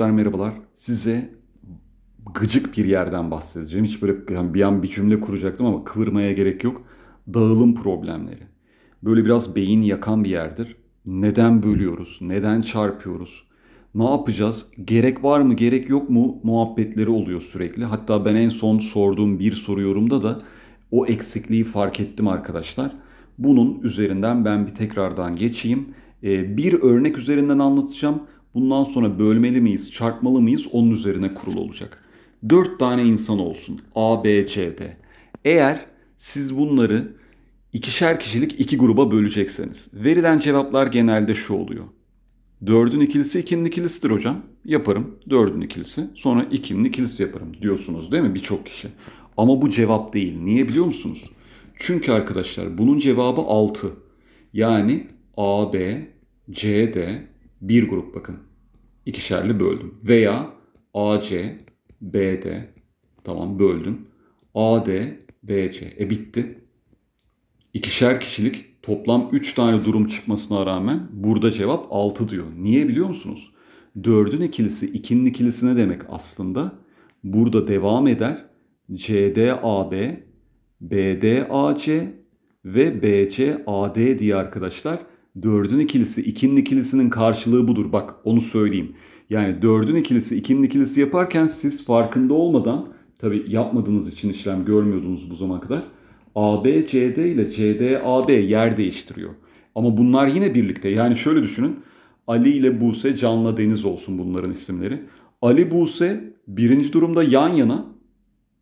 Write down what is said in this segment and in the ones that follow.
Arkadaşlar merhabalar. Size gıcık bir yerden bahsedeceğim. Hiç böyle yani bir an bir cümle kuracaktım ama kıvırmaya gerek yok. Dağılım problemleri. Böyle biraz beyin yakan bir yerdir. Neden bölüyoruz? Neden çarpıyoruz? Ne yapacağız? Gerek var mı, gerek yok mu muhabbetleri oluyor sürekli. Hatta ben en son sorduğum bir soru yorumda da o eksikliği fark ettim arkadaşlar. Bunun üzerinden ben bir tekrardan geçeyim. Ee, bir örnek üzerinden anlatacağım. Bundan sonra bölmeli miyiz, çarpmalı mıyız onun üzerine kurulu olacak. 4 tane insan olsun A, B, C, D. Eğer siz bunları ikişer kişilik iki gruba bölecekseniz verilen cevaplar genelde şu oluyor. 4'ün ikilisi 2'nin ikilisidir hocam. Yaparım 4'ün ikilisi sonra 2'nin ikilisi yaparım diyorsunuz değil mi birçok kişi. Ama bu cevap değil. Niye biliyor musunuz? Çünkü arkadaşlar bunun cevabı 6. Yani A, B, C, D, bir grup bakın. İkişerli böldüm. Veya AC, BD tamam böldüm. AD, BC. E bitti. İkişer kişilik toplam 3 tane durum çıkmasına rağmen burada cevap 6 diyor. Niye biliyor musunuz? 4'ün ikilisi 2'nin ikilisi ne demek aslında? Burada devam eder. CD, AB, BD, AC ve BC, AD diye arkadaşlar Dördün ikilisi ikinin ikilisinin karşılığı budur. Bak onu söyleyeyim. Yani dördün ikilisi ikinin ikilisi yaparken siz farkında olmadan tabi yapmadığınız için işlem görmüyordunuz bu zamana kadar. AB CD ile CD AB yer değiştiriyor. Ama bunlar yine birlikte. Yani şöyle düşünün. Ali ile Buse, Can'la Deniz olsun bunların isimleri. Ali Buse birinci durumda yan yana.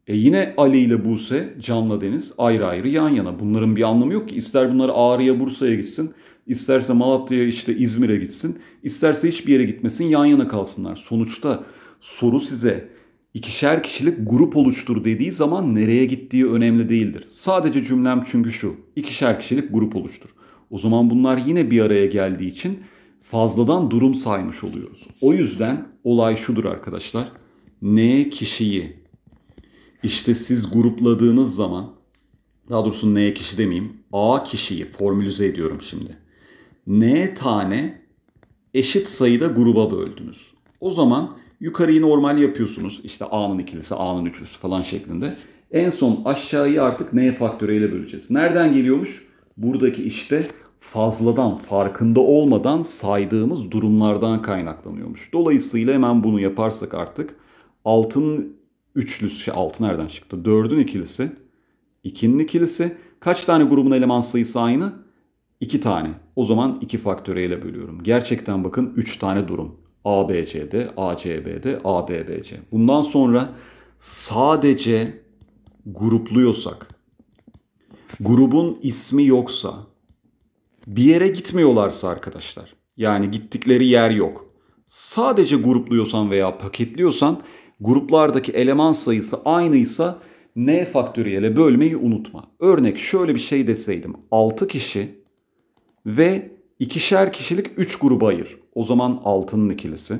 E yine Ali ile Buse, Can'la Deniz ayrı ayrı yan yana. Bunların bir anlamı yok ki. İster bunlar Ağrı'ya, Bursa'ya gitsin. İsterse Malatya'ya işte İzmir'e gitsin, isterse hiçbir yere gitmesin, yan yana kalsınlar. Sonuçta soru size ikişer kişilik grup oluştur dediği zaman nereye gittiği önemli değildir. Sadece cümlem çünkü şu, ikişer kişilik grup oluştur. O zaman bunlar yine bir araya geldiği için fazladan durum saymış oluyoruz. O yüzden olay şudur arkadaşlar. ne kişiyi işte siz grupladığınız zaman daha doğrusu ne kişi demeyeyim A kişiyi formülize ediyorum şimdi n tane eşit sayıda gruba böldünüz. O zaman yukarıyı normal yapıyorsunuz. İşte a'nın ikilisi, a'nın üçlüsü falan şeklinde. En son aşağıyı artık n faktöreyle böleceğiz. Nereden geliyormuş? Buradaki işte fazladan, farkında olmadan saydığımız durumlardan kaynaklanıyormuş. Dolayısıyla hemen bunu yaparsak artık altın üçlüsü, şey altı nereden çıktı? Dördün ikilisi, ikinin ikilisi. Kaç tane grubun eleman sayısı aynı? 2 tane. O zaman 2 faktöreyle bölüyorum. Gerçekten bakın 3 tane durum. ABC'de, ACB'de, ADBC. Bundan sonra sadece grupluyorsak, grubun ismi yoksa, bir yere gitmiyorlarsa arkadaşlar, yani gittikleri yer yok. Sadece grupluyorsan veya paketliyorsan, gruplardaki eleman sayısı aynıysa n faktöriyele bölmeyi unutma. Örnek şöyle bir şey deseydim. 6 kişi ve ikişer kişilik üç gruba ayır. O zaman altının ikilisi,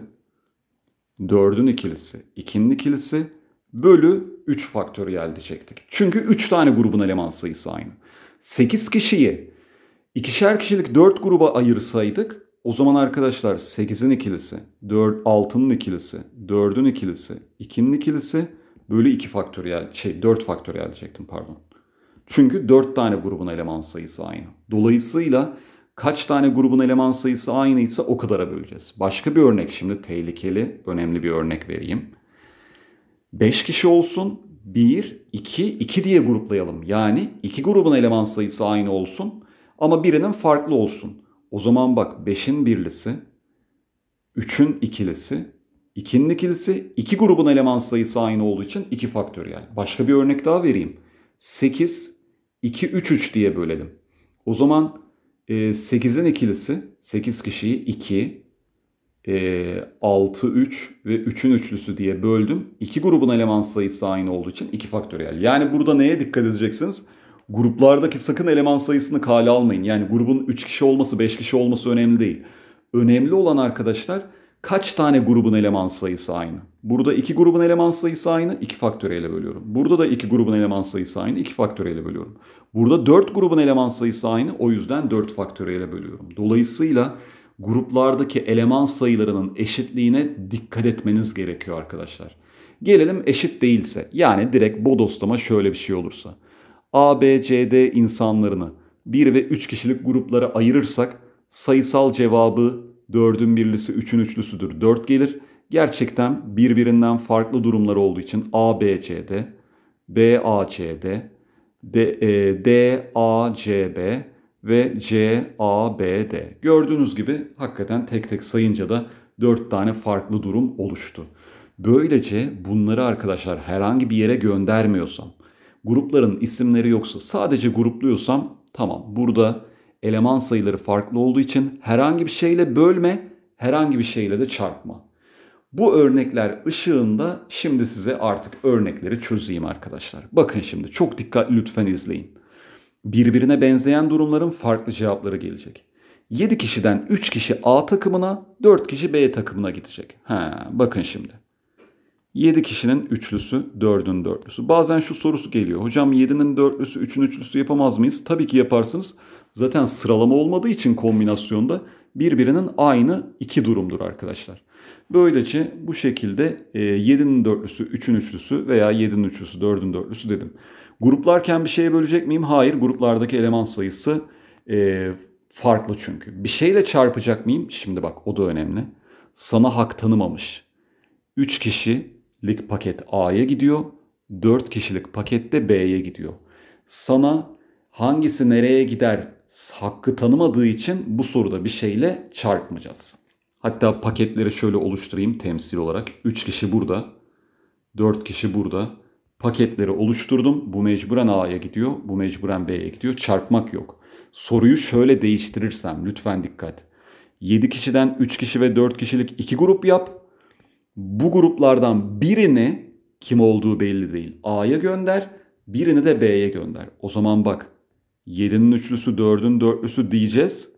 dördün ikilisi, ikinin ikilisi bölü 3 faktöriyel diyecektik. Çünkü 3 tane grubun eleman sayısı aynı. 8 kişiyi ikişer kişilik 4 gruba ayırsaydık o zaman arkadaşlar 8'in ikilisi, 4, 6'nın ikilisi, 4'ün ikilisi, 2'nin ikilisi bölü 2 faktöriyel, şey 4 faktöriyel diyecektim pardon. Çünkü 4 tane grubun eleman sayısı aynı. Dolayısıyla kaç tane grubun eleman sayısı aynıysa o kadara böleceğiz. Başka bir örnek şimdi tehlikeli, önemli bir örnek vereyim. 5 kişi olsun. 1, 2, 2 diye gruplayalım. Yani iki grubun eleman sayısı aynı olsun ama birinin farklı olsun. O zaman bak 5'in birlisi, 3'ün ikilisi, 2'nin ikilisi, iki grubun eleman sayısı aynı olduğu için 2 faktöriyel. Başka bir örnek daha vereyim. 8, 2, 3, 3 diye bölelim. O zaman 8'in ee, ikilisi 8 kişiyi 2, 6, 3 ve 3'ün üçlüsü diye böldüm. İki grubun eleman sayısı aynı olduğu için 2 faktöriyel. Yani burada neye dikkat edeceksiniz? Gruplardaki sakın eleman sayısını kale almayın. Yani grubun 3 kişi olması 5 kişi olması önemli değil. Önemli olan arkadaşlar kaç tane grubun eleman sayısı aynı? Burada iki grubun eleman sayısı aynı, iki faktöreyle bölüyorum. Burada da iki grubun eleman sayısı aynı, iki faktöreyle bölüyorum. Burada dört grubun eleman sayısı aynı, o yüzden dört faktöreyle bölüyorum. Dolayısıyla gruplardaki eleman sayılarının eşitliğine dikkat etmeniz gerekiyor arkadaşlar. Gelelim eşit değilse, yani direkt bodoslama şöyle bir şey olursa. A, B, C, D insanlarını 1 ve 3 kişilik gruplara ayırırsak sayısal cevabı 4'ün birlisi 3'ün üçlüsüdür 4 gelir. Gerçekten birbirinden farklı durumlar olduğu için A, B, C, D, B, A, C, D, D, e, D A, C, B ve C, A, B, D. Gördüğünüz gibi hakikaten tek tek sayınca da 4 tane farklı durum oluştu. Böylece bunları arkadaşlar herhangi bir yere göndermiyorsam, grupların isimleri yoksa sadece grupluyorsam tamam burada eleman sayıları farklı olduğu için herhangi bir şeyle bölme, herhangi bir şeyle de çarpma. Bu örnekler ışığında şimdi size artık örnekleri çözeyim arkadaşlar. Bakın şimdi çok dikkatli lütfen izleyin. Birbirine benzeyen durumların farklı cevapları gelecek. 7 kişiden 3 kişi A takımına, 4 kişi B takımına gidecek. Ha, bakın şimdi. 7 kişinin üçlüsü, 4'ün dörtlüsü. Bazen şu sorusu geliyor. Hocam 7'nin dörtlüsü, 3'ün üçlüsü yapamaz mıyız? Tabii ki yaparsınız zaten sıralama olmadığı için kombinasyonda birbirinin aynı iki durumdur arkadaşlar. Böylece bu şekilde 7'nin e, dörtlüsü, 3'ün üçlüsü veya 7'nin üçlüsü, 4'ün dörtlüsü dedim. Gruplarken bir şeye bölecek miyim? Hayır. Gruplardaki eleman sayısı e, farklı çünkü. Bir şeyle çarpacak mıyım? Şimdi bak o da önemli. Sana hak tanımamış. 3 kişilik paket A'ya gidiyor. 4 kişilik pakette B'ye gidiyor. Sana hangisi nereye gider hakkı tanımadığı için bu soruda bir şeyle çarpmayacağız. Hatta paketleri şöyle oluşturayım temsil olarak. 3 kişi burada, 4 kişi burada. Paketleri oluşturdum. Bu mecburen A'ya gidiyor, bu mecburen B'ye gidiyor. Çarpmak yok. Soruyu şöyle değiştirirsem lütfen dikkat. 7 kişiden 3 kişi ve 4 kişilik 2 grup yap. Bu gruplardan birini kim olduğu belli değil A'ya gönder, birini de B'ye gönder. O zaman bak 7'nin üçlüsü, 4'ün dörtlüsü diyeceğiz.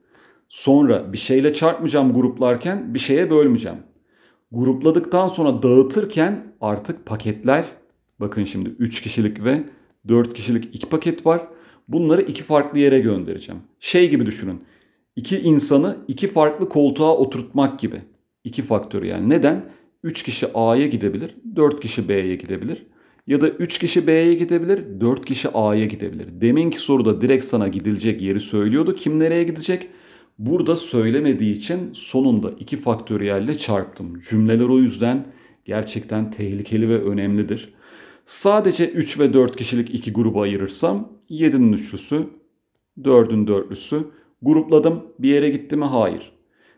Sonra bir şeyle çarpmayacağım gruplarken bir şeye bölmeyeceğim. Grupladıktan sonra dağıtırken artık paketler bakın şimdi 3 kişilik ve 4 kişilik iki paket var. Bunları iki farklı yere göndereceğim. Şey gibi düşünün. İki insanı iki farklı koltuğa oturtmak gibi. İki faktöriyel. Yani. Neden? 3 kişi A'ya gidebilir, 4 kişi B'ye gidebilir. Ya da 3 kişi B'ye gidebilir, 4 kişi A'ya gidebilir. Deminki soruda direkt sana gidilecek yeri söylüyordu. Kim nereye gidecek? Burada söylemediği için sonunda 2 faktöriyelle çarptım. Cümleler o yüzden gerçekten tehlikeli ve önemlidir. Sadece 3 ve 4 kişilik iki gruba ayırırsam 7'nin üçlüsü, 4'ün dörtlüsü. Grupladım bir yere gitti mi? Hayır.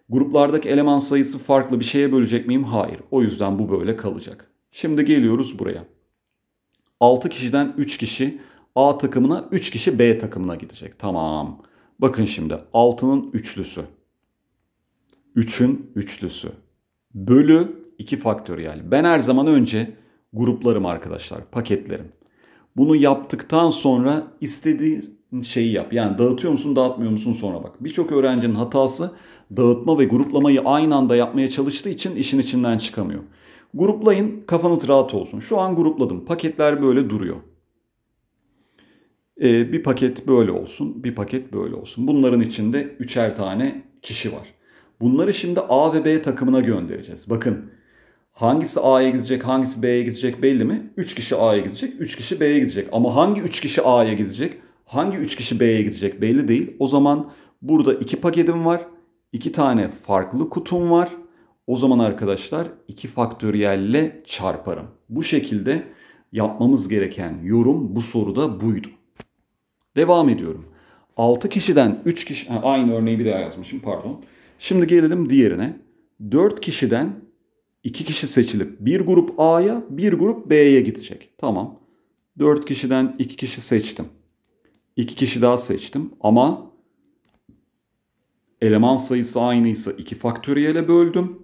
Gruplardaki eleman sayısı farklı bir şeye bölecek miyim? Hayır. O yüzden bu böyle kalacak. Şimdi geliyoruz buraya. 6 kişiden 3 kişi A takımına, 3 kişi B takımına gidecek. Tamam. Bakın şimdi 6'nın üçlüsü. 3'ün üçlüsü. Bölü 2 faktöriyel. Ben her zaman önce gruplarım arkadaşlar, paketlerim. Bunu yaptıktan sonra istediğin şeyi yap. Yani dağıtıyor musun, dağıtmıyor musun sonra bak. Birçok öğrencinin hatası dağıtma ve gruplamayı aynı anda yapmaya çalıştığı için işin içinden çıkamıyor. Gruplayın kafanız rahat olsun. Şu an grupladım. Paketler böyle duruyor. Ee, bir paket böyle olsun, bir paket böyle olsun. Bunların içinde üçer tane kişi var. Bunları şimdi A ve B takımına göndereceğiz. Bakın hangisi A'ya gidecek, hangisi B'ye gidecek belli mi? 3 kişi A'ya gidecek, 3 kişi B'ye gidecek. Ama hangi 3 kişi A'ya gidecek, hangi 3 kişi B'ye gidecek belli değil. O zaman burada 2 paketim var, 2 tane farklı kutum var o zaman arkadaşlar 2 faktöriyelle çarparım. Bu şekilde yapmamız gereken yorum bu soruda buydu. Devam ediyorum. 6 kişiden 3 kişi aynı örneği bir daha yazmışım pardon. Şimdi gelelim diğerine. 4 kişiden 2 kişi seçilip bir grup A'ya bir grup B'ye gidecek. Tamam. 4 kişiden 2 kişi seçtim. 2 kişi daha seçtim ama eleman sayısı aynıysa 2 faktöriyele böldüm.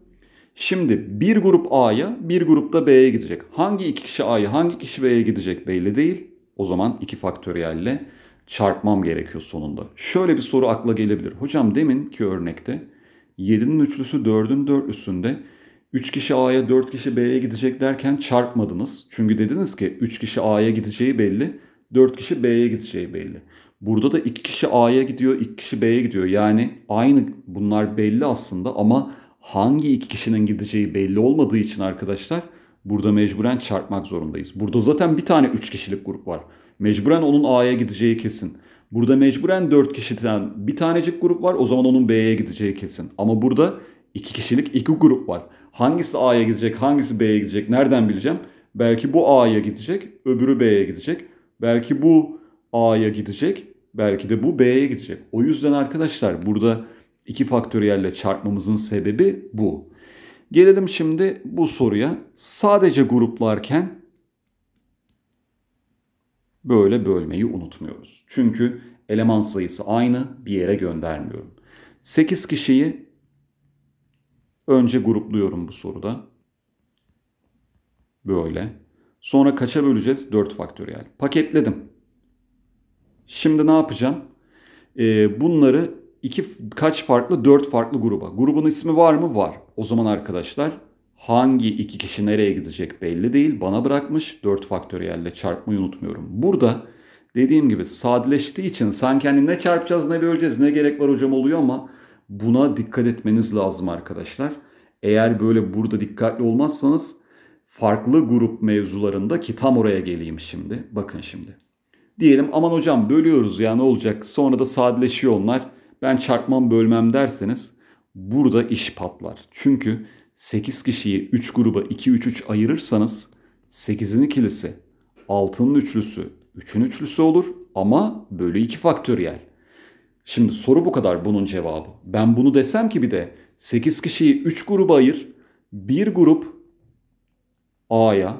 Şimdi bir grup A'ya bir grup da B'ye gidecek. Hangi iki kişi A'ya hangi kişi B'ye gidecek belli değil. O zaman 2 faktöriyelle çarpmam gerekiyor sonunda. Şöyle bir soru akla gelebilir. Hocam demin ki örnekte 7'nin üçlüsü 4'ün dörtlüsünde 3 kişi A'ya 4 kişi B'ye gidecek derken çarpmadınız. Çünkü dediniz ki 3 kişi A'ya gideceği belli 4 kişi B'ye gideceği belli. Burada da 2 kişi A'ya gidiyor 2 kişi B'ye gidiyor. Yani aynı bunlar belli aslında ama hangi iki kişinin gideceği belli olmadığı için arkadaşlar burada mecburen çarpmak zorundayız. Burada zaten bir tane 3 kişilik grup var. Mecburen onun A'ya gideceği kesin. Burada mecburen 4 kişiden bir tanecik grup var. O zaman onun B'ye gideceği kesin. Ama burada 2 kişilik 2 grup var. Hangisi A'ya gidecek, hangisi B'ye gidecek nereden bileceğim? Belki bu A'ya gidecek, öbürü B'ye gidecek. Belki bu A'ya gidecek, belki de bu B'ye gidecek. O yüzden arkadaşlar burada 2 faktöriyelle çarpmamızın sebebi bu. Gelelim şimdi bu soruya. Sadece gruplarken böyle bölmeyi unutmuyoruz. Çünkü eleman sayısı aynı bir yere göndermiyorum. 8 kişiyi önce grupluyorum bu soruda. Böyle. Sonra kaça böleceğiz? 4 faktöriyel. Paketledim. Şimdi ne yapacağım? Ee, bunları iki kaç farklı dört farklı gruba. Grubun ismi var mı? Var. O zaman arkadaşlar hangi iki kişi nereye gidecek belli değil. Bana bırakmış 4 faktöriyelle çarpmayı unutmuyorum. Burada dediğim gibi sadeleştiği için sanki hani ne çarpacağız ne böleceğiz ne gerek var hocam oluyor ama buna dikkat etmeniz lazım arkadaşlar. Eğer böyle burada dikkatli olmazsanız farklı grup mevzularında ki tam oraya geleyim şimdi. Bakın şimdi. Diyelim aman hocam bölüyoruz ya ne olacak sonra da sadeleşiyor onlar ben çarpmam bölmem derseniz burada iş patlar. Çünkü 8 kişiyi 3 gruba 2-3-3 ayırırsanız 8'in ikilisi, 6'nın üçlüsü, 3'ün üçlüsü olur ama bölü 2 faktöriyel. Şimdi soru bu kadar bunun cevabı. Ben bunu desem ki bir de 8 kişiyi 3 gruba ayır. Bir grup A'ya,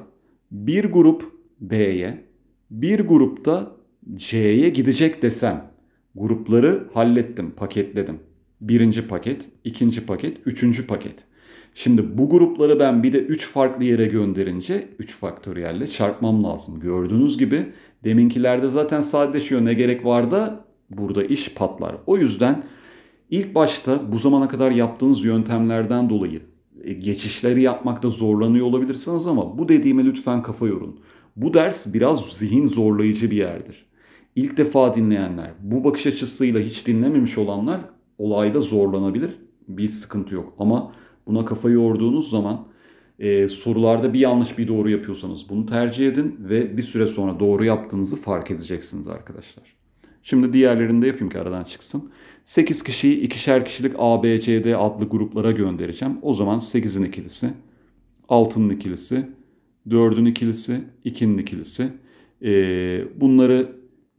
bir grup B'ye, bir da C'ye gidecek desem grupları hallettim, paketledim. Birinci paket, ikinci paket, üçüncü paket. Şimdi bu grupları ben bir de 3 farklı yere gönderince 3 faktöriyelle çarpmam lazım. Gördüğünüz gibi deminkilerde zaten sadeleşiyor ne gerek var da burada iş patlar. O yüzden ilk başta bu zamana kadar yaptığınız yöntemlerden dolayı e, geçişleri yapmakta zorlanıyor olabilirsiniz ama bu dediğime lütfen kafa yorun. Bu ders biraz zihin zorlayıcı bir yerdir ilk defa dinleyenler, bu bakış açısıyla hiç dinlememiş olanlar olayda zorlanabilir. Bir sıkıntı yok. Ama buna kafa yorduğunuz zaman e, sorularda bir yanlış bir doğru yapıyorsanız bunu tercih edin ve bir süre sonra doğru yaptığınızı fark edeceksiniz arkadaşlar. Şimdi diğerlerini de yapayım ki aradan çıksın. 8 kişiyi ikişer kişilik ABCD adlı gruplara göndereceğim. O zaman 8'in ikilisi, 6'nın ikilisi, 4'ün ikilisi, 2'nin ikilisi. Ee, bunları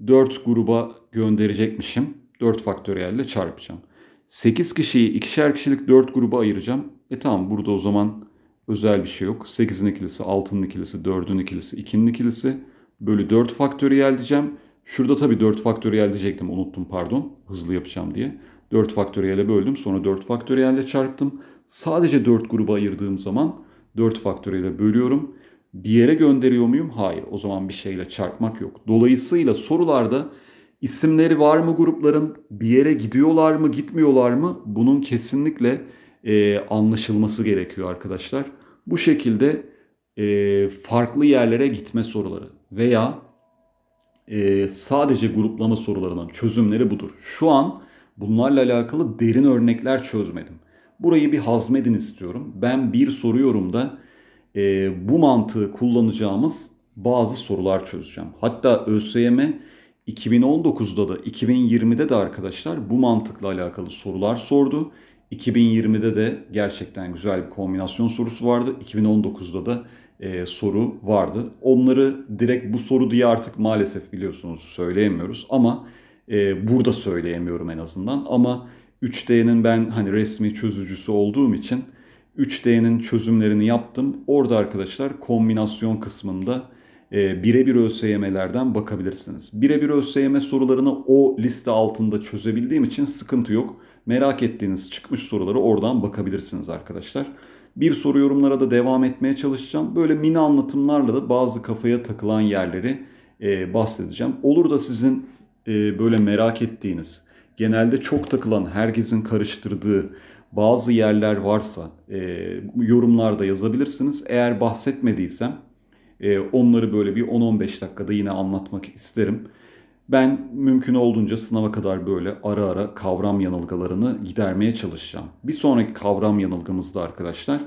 4 gruba gönderecekmişim. 4 faktöriyelle çarpacağım. 8 kişiyi ikişer kişilik 4 gruba ayıracağım. E tamam burada o zaman özel bir şey yok. 8'in ikilisi, 6'nın ikilisi, 4'ün ikilisi, 2'nin ikilisi bölü 4 faktöriyel diyeceğim. Şurada tabii 4 faktöriyel diyecektim unuttum pardon hızlı yapacağım diye. 4 faktöriyele böldüm sonra 4 faktöriyelle çarptım. Sadece 4 gruba ayırdığım zaman 4 faktöriyle bölüyorum bir yere gönderiyor muyum? Hayır. O zaman bir şeyle çarpmak yok. Dolayısıyla sorularda isimleri var mı grupların? Bir yere gidiyorlar mı, gitmiyorlar mı? Bunun kesinlikle e, anlaşılması gerekiyor arkadaşlar. Bu şekilde e, farklı yerlere gitme soruları veya e, sadece gruplama sorularının çözümleri budur. Şu an bunlarla alakalı derin örnekler çözmedim. Burayı bir hazmedin istiyorum. Ben bir soru yorumda e, bu mantığı kullanacağımız bazı sorular çözeceğim. Hatta ÖSYM 2019'da da 2020'de de arkadaşlar bu mantıkla alakalı sorular sordu. 2020'de de gerçekten güzel bir kombinasyon sorusu vardı. 2019'da da e, soru vardı. Onları direkt bu soru diye artık maalesef biliyorsunuz söyleyemiyoruz ama e, burada söyleyemiyorum en azından. Ama 3D'nin ben hani resmi çözücüsü olduğum için 3D'nin çözümlerini yaptım. Orada arkadaşlar kombinasyon kısmında e, birebir ÖSYM'lerden bakabilirsiniz. Birebir ÖSYM sorularını o liste altında çözebildiğim için sıkıntı yok. Merak ettiğiniz çıkmış soruları oradan bakabilirsiniz arkadaşlar. Bir soru yorumlara da devam etmeye çalışacağım. Böyle mini anlatımlarla da bazı kafaya takılan yerleri e, bahsedeceğim. Olur da sizin e, böyle merak ettiğiniz, genelde çok takılan, herkesin karıştırdığı bazı yerler varsa e, yorumlarda yazabilirsiniz. Eğer bahsetmediysem e, onları böyle bir 10-15 dakikada yine anlatmak isterim. Ben mümkün olduğunca sınava kadar böyle ara ara kavram yanılgalarını gidermeye çalışacağım. Bir sonraki kavram yanılgamızda arkadaşlar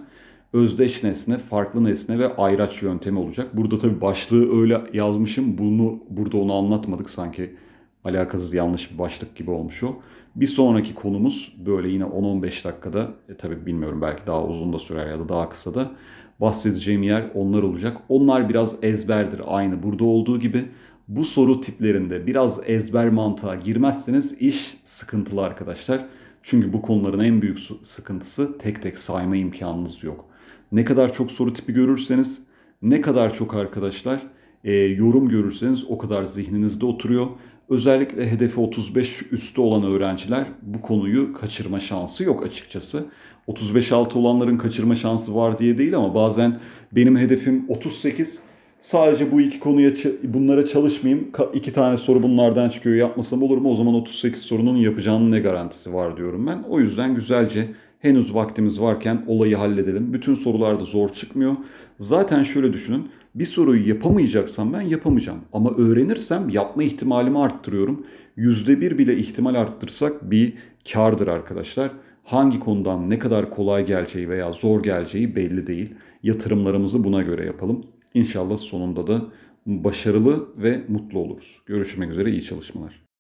özdeş nesne, farklı nesne ve ayraç yöntemi olacak. Burada tabii başlığı öyle yazmışım. Bunu burada onu anlatmadık sanki alakasız yanlış bir başlık gibi olmuş o. Bir sonraki konumuz böyle yine 10-15 dakikada e, tabii bilmiyorum belki daha uzun da sürer ya da daha kısa da bahsedeceğim yer onlar olacak. Onlar biraz ezberdir aynı burada olduğu gibi. Bu soru tiplerinde biraz ezber mantığa girmezseniz iş sıkıntılı arkadaşlar. Çünkü bu konuların en büyük sıkıntısı tek tek sayma imkanınız yok. Ne kadar çok soru tipi görürseniz, ne kadar çok arkadaşlar e, yorum görürseniz o kadar zihninizde oturuyor Özellikle hedefi 35 üstü olan öğrenciler bu konuyu kaçırma şansı yok açıkçası. 35 altı olanların kaçırma şansı var diye değil ama bazen benim hedefim 38 sadece bu iki konuya bunlara çalışmayayım. İki tane soru bunlardan çıkıyor yapmasam olur mu? O zaman 38 sorunun yapacağının ne garantisi var diyorum ben. O yüzden güzelce henüz vaktimiz varken olayı halledelim. Bütün sorularda zor çıkmıyor. Zaten şöyle düşünün. Bir soruyu yapamayacaksam ben yapamayacağım. Ama öğrenirsem yapma ihtimalimi arttırıyorum. Yüzde bir bile ihtimal arttırsak bir kardır arkadaşlar. Hangi konudan ne kadar kolay geleceği veya zor geleceği belli değil. Yatırımlarımızı buna göre yapalım. İnşallah sonunda da başarılı ve mutlu oluruz. Görüşmek üzere iyi çalışmalar.